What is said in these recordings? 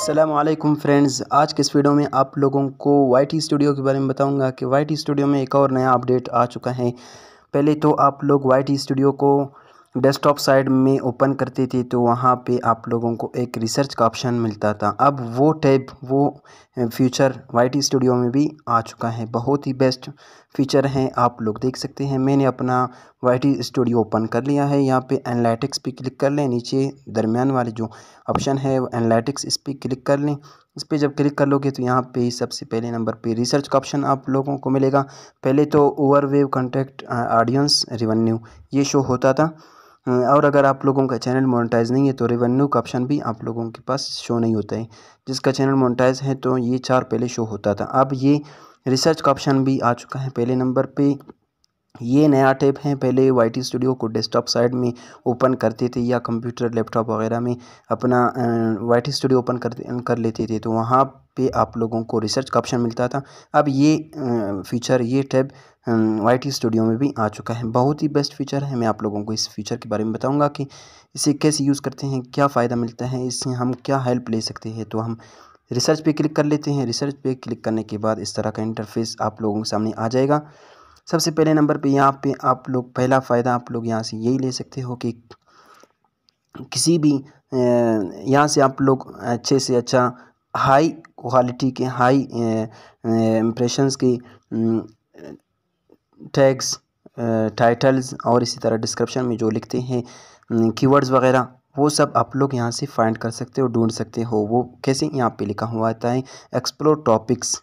Aslam friends आज के इस वीडियो में आप लोगों को वाई टी स्टूडियो के बारे में बताऊंगा कि वाई टी स्टूडियो में एक और नया अपडेट आ चुका है पहले तो आप लोग वाई टी स्टूडियो को डेस्कटॉप साइड में ओपन करते थे तो वहाँ पे आप लोगों को एक रिसर्च का ऑप्शन मिलता था अब वो टैब वो फ्यूचर वाई स्टूडियो में भी आ चुका है बहुत ही बेस्ट फीचर हैं आप लोग देख सकते हैं मैंने अपना वाई स्टूडियो ओपन कर लिया है यहाँ पे एनालिटिक्स पे क्लिक कर लें नीचे दरमियान वाले जो ऑप्शन है वो एनालिटिक्स इस पर क्लिक कर लें इस पर जब क्लिक कर लोगे तो यहाँ पे सबसे पहले नंबर पे रिसर्च का ऑप्शन आप लोगों को मिलेगा पहले तो ओवरवेव कॉन्टैक्ट ऑडियंस रिवेन्यू ये शो होता था और अगर आप लोगों का चैनल मोनेटाइज नहीं है तो रेवेन्यू का ऑप्शन भी आप लोगों के पास शो नहीं होता है जिसका चैनल मोनेटाइज है तो ये चार पहले शो होता था अब ये रिसर्च का ऑप्शन भी आ चुका है पहले नंबर पे ये नया टैब है पहले वाई टी स्टूडियो को डेस्कटॉप साइड में ओपन करते थे या कंप्यूटर लैपटॉप वगैरह में अपना वाई टी स्टूडियो ओपन कर कर लेते थे तो वहाँ पे आप लोगों को रिसर्च का ऑप्शन मिलता था अब ये फीचर ये टैब वाइट टी स्टूडियो में भी आ चुका है बहुत ही बेस्ट फीचर है मैं आप लोगों को इस फीचर के बारे में बताऊंगा कि इसे कैसे यूज़ करते हैं क्या फ़ायदा मिलता है इससे हम क्या हेल्प ले सकते हैं तो हम रिसर्च पे क्लिक कर लेते हैं रिसर्च पे क्लिक करने के बाद इस तरह का इंटरफेस आप लोगों के सामने आ जाएगा सबसे पहले नंबर पर यहाँ पर आप लोग पहला फ़ायदा आप लोग यहाँ से यही ले सकते हो कि किसी भी यहाँ से आप लोग अच्छे से अच्छा हाई क्वालिटी के हाई इम्प्रेशंस के टैग्स टाइटल्स uh, और इसी तरह डिस्क्रिप्शन में जो लिखते हैं कीवर्ड्स वगैरह वो सब आप लोग यहाँ से फाइंड कर सकते हो ढूंढ सकते हो वो कैसे यहाँ पे लिखा हुआ आता है एक्सप्लोर टॉपिक्स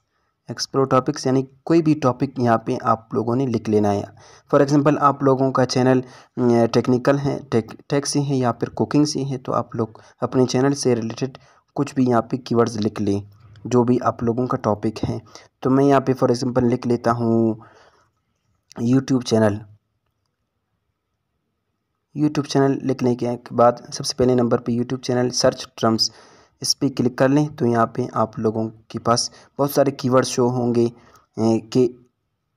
एक्सप्लोर टॉपिक्स यानी कोई भी टॉपिक यहाँ पे आप लोगों ने लिख लेना है फॉर एग्जांपल आप लोगों का चैनल टेक्निकल है टेक टेक से है या फिर कुकिंग से है तो आप लोग अपने चैनल से रिलेटेड कुछ भी यहाँ पे कीवर्ड्स लिख लें जो भी आप लोगों का टॉपिक है तो मैं यहाँ पे फॉर एग्जाम्पल लिख लेता हूँ यूट्यूब चैनल यूट्यूब चैनल लिखने के बाद सबसे पहले नंबर पे यूट्यूब चैनल सर्च टर्म्स इस पर क्लिक कर लें तो यहाँ पे आप लोगों के पास बहुत सारे कीवर्ड शो होंगे कि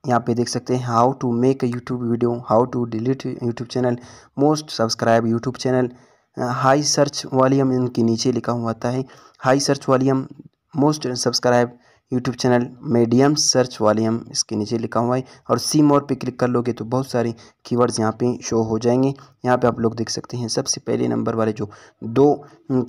यहाँ पे देख सकते हैं how to make YouTube video how to delete YouTube channel most subscribe YouTube channel high search volume इनके नीचे लिखा हुआ आता है high search volume most subscribe YouTube channel medium search volume इसके नीचे लिखा हुआ है और सी मोर पे क्लिक कर लोगे तो बहुत सारे कीवर्ड्स यहाँ पे शो हो जाएंगे यहाँ पे आप लोग देख सकते हैं सबसे पहले नंबर वाले जो दो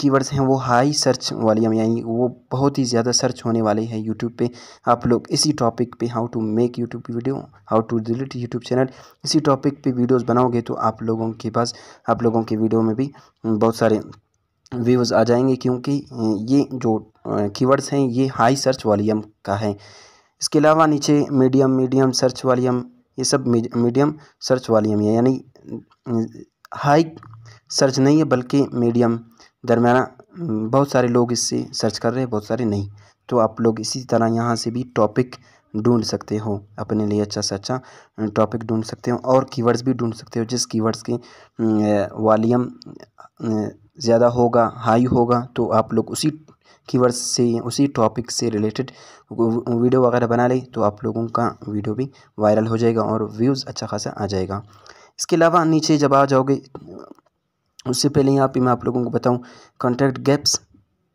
कीवर्ड्स हैं वो हाई सर्च वॉल्यूम यानी वो बहुत ही ज़्यादा सर्च होने वाले हैं यूट्यूब पर आप लोग इसी टॉपिक पे how to make YouTube video how to delete YouTube channel इसी टॉपिक पे वीडियोज़ बनाओगे तो आप लोगों के पास आप लोगों के वीडियो में भी बहुत सारे व्यूज़ आ जाएंगे क्योंकि ये जो कीवर्ड्स हैं ये हाई सर्च वॉल्यूम का है इसके अलावा नीचे मीडियम मीडियम सर्च वॉल्यूम ये सब मीडियम सर्च वॉल्यूम है यानी हाई सर्च नहीं है बल्कि मीडियम दरमियाना बहुत सारे लोग इससे सर्च कर रहे हैं बहुत सारे नहीं तो आप लोग इसी तरह यहाँ से भी टॉपिक ढूंढ सकते हो अपने लिए अच्छा से अच्छा टॉपिक ढूंढ सकते हो और कीवर्ड्स भी ढूंढ सकते हो जिस कीवर्ड्स के वॉल्यूम ज़्यादा होगा हाई होगा तो आप लोग उसी कीवर्ड से उसी टॉपिक से रिलेटेड वीडियो वगैरह बना लें तो आप लोगों का वीडियो भी वायरल हो जाएगा और व्यूज़ अच्छा खासा आ जाएगा इसके अलावा नीचे जब आ जाओगे उससे पहले यहाँ पे मैं आप लोगों को बताऊँ कॉन्टैक्ट गैप्स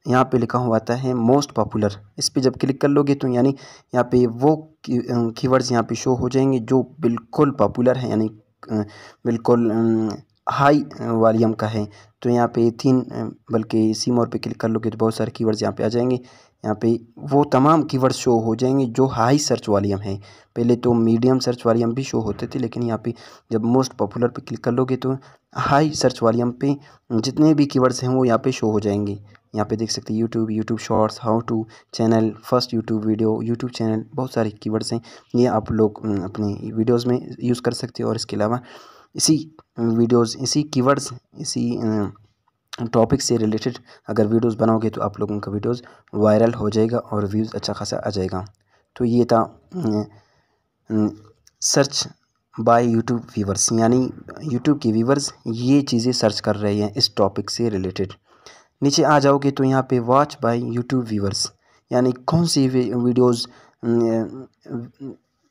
यहाँ पे लिखा हुआ आता है मोस्ट पॉपुलर इस पर जब क्लिक कर लोगे तो यानी यहाँ पे वो कीवर्ड्स यहाँ पे शो हो जाएंगे जो बिल्कुल पॉपुलर हैं यानी बिल्कुल हाई वॉल्यूम का है तो यहाँ पे तीन बल्कि इसी मोर पे क्लिक कर लोगे तो बहुत सारे कीवर्ड्स यहाँ पे आ जाएंगे यहाँ पे वो तमाम कीवर्ड शो हो जाएंगे जो हाई सर्च वॉल्यूम है पहले तो मीडियम सर्च वॉल्यूम भी शो होते थे लेकिन यहाँ पे जब मोस्ट पॉपुलर पे क्लिक कर लोगे तो हाई सर्च वॉल्यूम पे जितने भी कीवर्ड्स हैं वो यहाँ पे शो हो जाएंगे यहाँ पे देख सकते हैं YouTube YouTube shorts how to channel first YouTube video YouTube channel बहुत सारे कीवर्ड्स हैं ये आप लोग अपने वीडियोज़ में यूज़ कर सकते हो और इसके अलावा इसी वीडियोस इसी कीवर्ड्स इसी टॉपिक से रिलेटेड अगर वीडियोस बनाओगे तो आप लोगों का वीडियोस वायरल हो जाएगा और व्यूज़ अच्छा खासा आ जाएगा तो ये था सर्च बाय यूट्यूब व्यूवर्स यानी यूट्यूब के व्यूवर्स ये चीज़ें सर्च कर रहे हैं इस टॉपिक से रिलेटेड नीचे आ जाओगे तो यहाँ पे वॉच बाय यूट्यूब व्यूवर्स यानी कौन सी वीडियोज़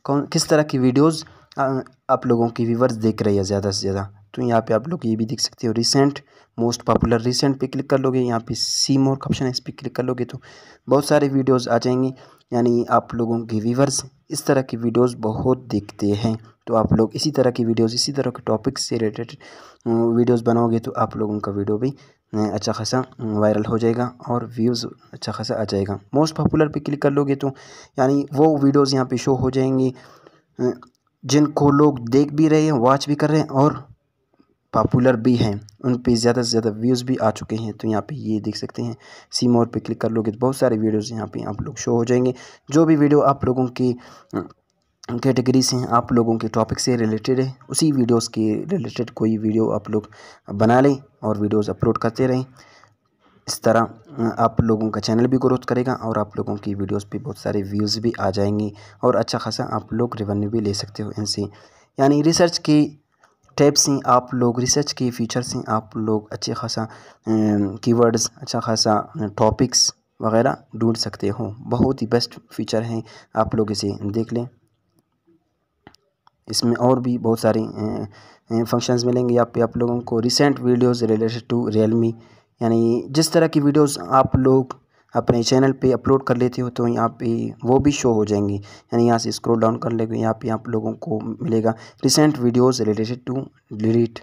कौन किस तरह की वीडियोज़ आप लोगों की व्यूवर्स देख रही है ज़्यादा से ज़्यादा तो यहाँ पे आप लोग ये भी देख सकते हो रिसेंट मोस्ट पॉपुलर रिसेंट पे क्लिक कर लोगे यहाँ पे सी मोर का ऑप्शन है इस पर क्लिक कर लोगे तो बहुत सारे वीडियोस आ जाएंगे यानी आप लोगों के व्यूवर्स इस तरह की वीडियोस बहुत देखते हैं तो आप लोग इसी तरह की वीडियोस इसी तरह के टॉपिक से रिलेटेड वीडियोस बनाओगे तो आप लोगों का वीडियो भी अच्छा खासा वायरल हो जाएगा और व्यूज़ अच्छा खासा आ जाएगा मोस्ट पॉपुलर पर क्लिक कर लोगे तो यानी वो वीडियोज़ यहाँ पे शो हो जाएंगी जिनको लोग देख भी रहे हैं वॉच भी कर रहे हैं और पॉपुलर भी हैं उन पे ज़्यादा से ज़्यादा व्यूज़ भी आ चुके हैं तो यहाँ पे ये देख सकते हैं सी मोर पे क्लिक कर लोगे तो बहुत सारे वीडियोस यहाँ पे आप लोग शो हो जाएंगे जो भी वीडियो आप लोगों की कैटेगरी से हैं आप लोगों के टॉपिक से रिलेटेड है उसी वीडियोज़ के रिलेटेड कोई वीडियो आप लोग बना लें और वीडियोज़ अपलोड करते रहें इस तरह आप लोगों का चैनल भी ग्रोथ करेगा और आप लोगों की वीडियोस पे बहुत सारे व्यूज़ भी आ जाएंगी और अच्छा खासा आप लोग रेवेन्यू भी ले सकते हो इनसे यानी रिसर्च की टैप से आप लोग रिसर्च के फीचर से आप लोग अच्छे खासा कीवर्ड्स अच्छा खासा टॉपिक्स वगैरह ढूंढ सकते हो बहुत ही बेस्ट फीचर हैं आप लोग इसे देख लें इसमें और भी बहुत सारे फंक्शंस मिलेंगे यहाँ पे आप लोगों को recent videos related to Realme यानी जिस तरह की वीडियोस आप लोग अपने चैनल पे अपलोड कर लेते हो तो यहाँ पे वो भी शो हो जाएंगी यानी यहाँ से स्क्रॉल डाउन कर लेंगे यहाँ पे आप लोगों को मिलेगा recent videos related to delete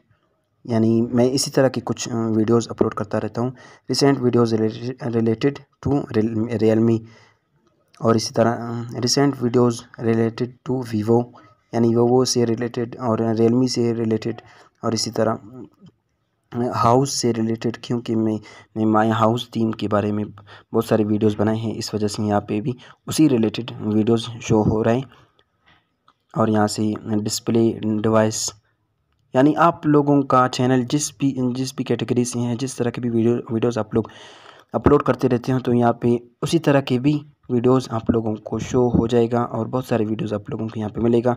यानी मैं इसी तरह की कुछ वीडियोस अपलोड करता रहता हूँ recent videos related to Realme और इसी तरह recent videos related to Vivo यानी वीवो से रिलेटेड और रियलमी से रिलेटेड और इसी तरह हाउस से रिलेटेड क्योंकि मैं ने माय हाउस थीम के बारे में बहुत सारे वीडियोस बनाए हैं इस वजह से यहाँ पे भी उसी रिलेटेड वीडियोस शो हो रहे हैं और यहाँ से डिस्प्ले डिवाइस यानी आप लोगों का चैनल जिस भी जिस भी कैटेगरी से हैं जिस तरह के भी वीडियो वीडियोज़ आप लोग अपलोड करते रहते हैं तो यहाँ पर उसी तरह के भी वीडियोस आप लोगों को शो हो जाएगा और बहुत सारे वीडियोस आप लोगों को यहाँ पे मिलेगा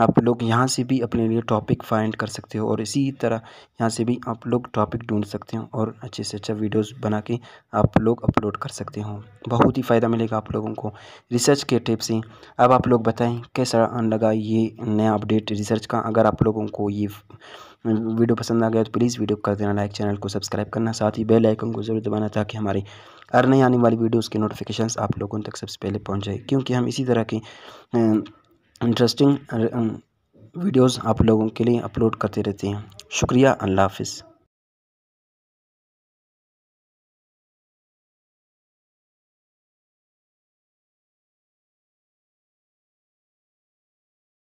आप लोग यहाँ से भी अपने लिए टॉपिक फाइंड कर सकते हो और इसी तरह यहाँ से भी आप लोग टॉपिक ढूंढ सकते हो और अच्छे से अच्छा वीडियोस बना के आप लोग अपलोड कर सकते हो बहुत ही फ़ायदा मिलेगा आप लोगों को रिसर्च के टिप से अब आप लोग बताएँ कैसा लगा ये नया अपडेट रिसर्च का अगर आप लोगों को ये वीडियो पसंद आ गया तो प्लीज़ वीडियो कर देना लाइक चैनल को सब्सक्राइब करना साथ ही बेल आइकन को जरूर दबाना ताकि हमारी हर नई आने वाली वीडियोज़ की नोटिफिकेशन आप लोगों तक सबसे पहले पहुँच जाए क्योंकि हम इसी तरह की इंटरेस्टिंग वीडियोज़ आप लोगों के लिए अपलोड करते रहते हैं शुक्रिया अल्लाह हाफिज़